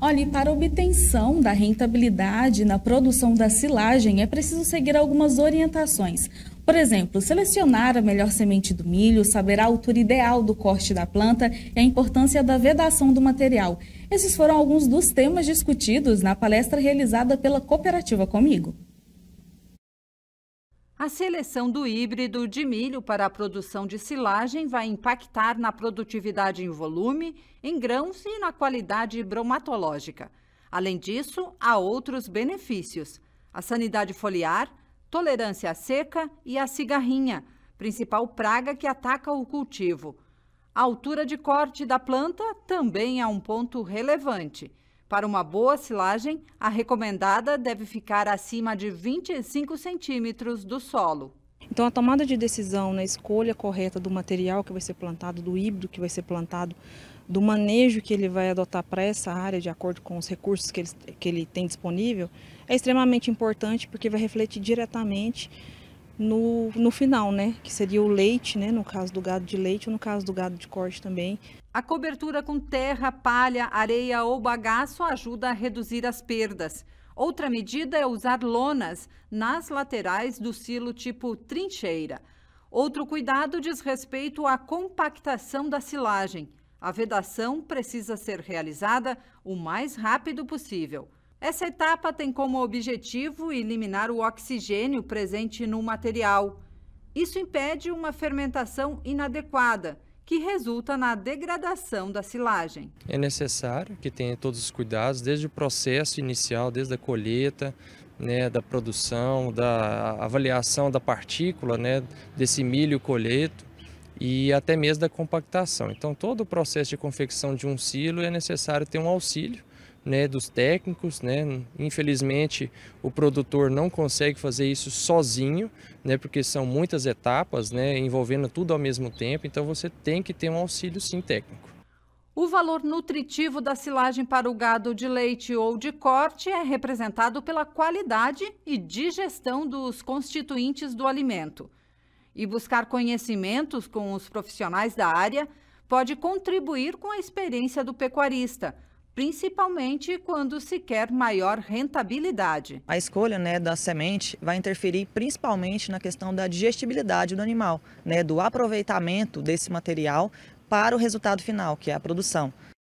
Olhe, para obtenção da rentabilidade na produção da silagem é preciso seguir algumas orientações. Por exemplo, selecionar a melhor semente do milho, saber a altura ideal do corte da planta e a importância da vedação do material. Esses foram alguns dos temas discutidos na palestra realizada pela cooperativa Comigo. A seleção do híbrido de milho para a produção de silagem vai impactar na produtividade em volume, em grãos e na qualidade bromatológica. Além disso, há outros benefícios: a sanidade foliar, tolerância à seca e à cigarrinha, principal praga que ataca o cultivo. A altura de corte da planta também é um ponto relevante. Para uma boa silagem, a recomendada deve ficar acima de 25 centímetros do solo. Então, a tomada de decisão na escolha correta do material que vai ser plantado, do híbrido que vai ser plantado, do manejo que ele vai adotar para essa área, de acordo com os recursos que ele, que ele tem disponível, é extremamente importante porque vai refletir diretamente no, no final, né? Que seria o leite, né? No caso do gado de leite ou no caso do gado de corte também. A cobertura com terra, palha, areia ou bagaço ajuda a reduzir as perdas. Outra medida é usar lonas nas laterais do silo tipo trincheira. Outro cuidado diz respeito à compactação da silagem. A vedação precisa ser realizada o mais rápido possível. Essa etapa tem como objetivo eliminar o oxigênio presente no material. Isso impede uma fermentação inadequada, que resulta na degradação da silagem. É necessário que tenha todos os cuidados, desde o processo inicial, desde a colheita, né, da produção, da avaliação da partícula, né, desse milho colheito e até mesmo da compactação. Então, todo o processo de confecção de um silo é necessário ter um auxílio né, dos técnicos, né? Infelizmente, o produtor não consegue fazer isso sozinho, né, porque são muitas etapas, né, envolvendo tudo ao mesmo tempo, então você tem que ter um auxílio sim técnico. O valor nutritivo da silagem para o gado de leite ou de corte é representado pela qualidade e digestão dos constituintes do alimento. E buscar conhecimentos com os profissionais da área pode contribuir com a experiência do pecuarista principalmente quando se quer maior rentabilidade. A escolha né, da semente vai interferir principalmente na questão da digestibilidade do animal, né, do aproveitamento desse material para o resultado final, que é a produção.